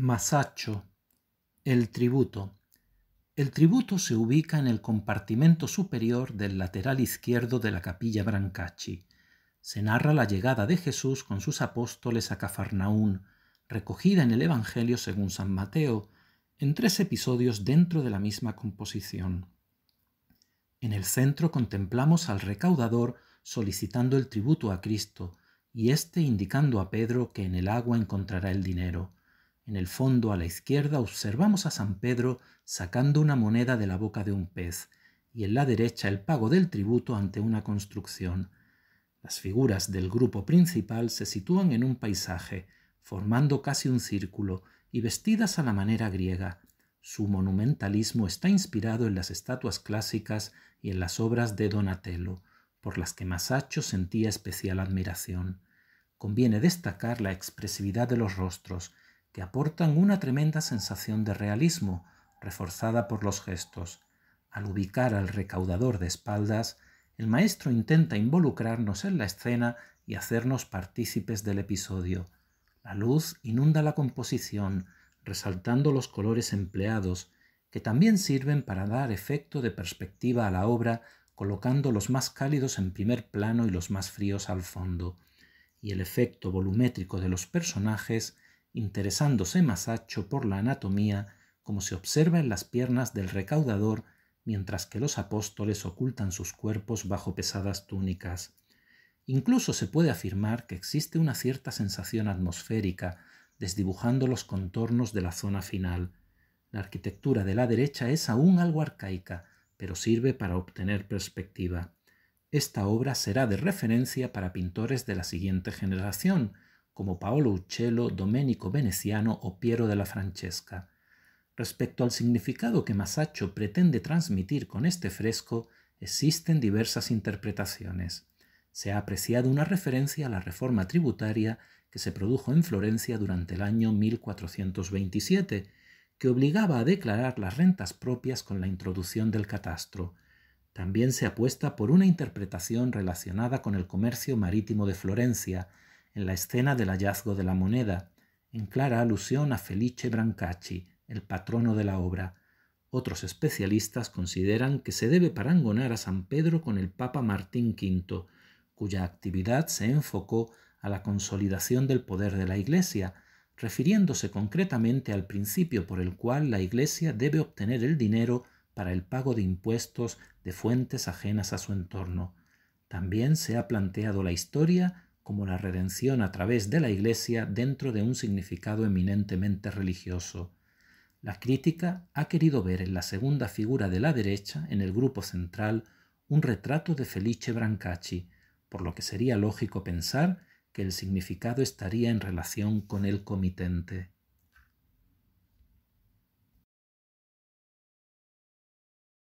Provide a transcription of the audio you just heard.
Masacho. El tributo. El tributo se ubica en el compartimento superior del lateral izquierdo de la capilla Brancacci. Se narra la llegada de Jesús con sus apóstoles a Cafarnaún, recogida en el Evangelio según San Mateo, en tres episodios dentro de la misma composición. En el centro contemplamos al recaudador solicitando el tributo a Cristo y éste indicando a Pedro que en el agua encontrará el dinero en el fondo a la izquierda observamos a San Pedro sacando una moneda de la boca de un pez y en la derecha el pago del tributo ante una construcción. Las figuras del grupo principal se sitúan en un paisaje, formando casi un círculo y vestidas a la manera griega. Su monumentalismo está inspirado en las estatuas clásicas y en las obras de Donatello, por las que Masaccio sentía especial admiración. Conviene destacar la expresividad de los rostros, que aportan una tremenda sensación de realismo, reforzada por los gestos. Al ubicar al recaudador de espaldas, el maestro intenta involucrarnos en la escena y hacernos partícipes del episodio. La luz inunda la composición, resaltando los colores empleados, que también sirven para dar efecto de perspectiva a la obra, colocando los más cálidos en primer plano y los más fríos al fondo. Y el efecto volumétrico de los personajes interesándose Masacho por la anatomía, como se observa en las piernas del recaudador, mientras que los apóstoles ocultan sus cuerpos bajo pesadas túnicas. Incluso se puede afirmar que existe una cierta sensación atmosférica, desdibujando los contornos de la zona final. La arquitectura de la derecha es aún algo arcaica, pero sirve para obtener perspectiva. Esta obra será de referencia para pintores de la siguiente generación, como Paolo Uccello, Domenico Veneziano o Piero de la Francesca. Respecto al significado que Masaccio pretende transmitir con este fresco, existen diversas interpretaciones. Se ha apreciado una referencia a la reforma tributaria que se produjo en Florencia durante el año 1427, que obligaba a declarar las rentas propias con la introducción del catastro. También se apuesta por una interpretación relacionada con el comercio marítimo de Florencia, en la escena del hallazgo de la moneda, en clara alusión a Felice Brancacci, el patrono de la obra. Otros especialistas consideran que se debe parangonar a San Pedro con el Papa Martín V, cuya actividad se enfocó a la consolidación del poder de la Iglesia, refiriéndose concretamente al principio por el cual la Iglesia debe obtener el dinero para el pago de impuestos de fuentes ajenas a su entorno. También se ha planteado la historia como la redención a través de la Iglesia dentro de un significado eminentemente religioso. La crítica ha querido ver en la segunda figura de la derecha, en el grupo central, un retrato de Felice Brancacci, por lo que sería lógico pensar que el significado estaría en relación con el comitente.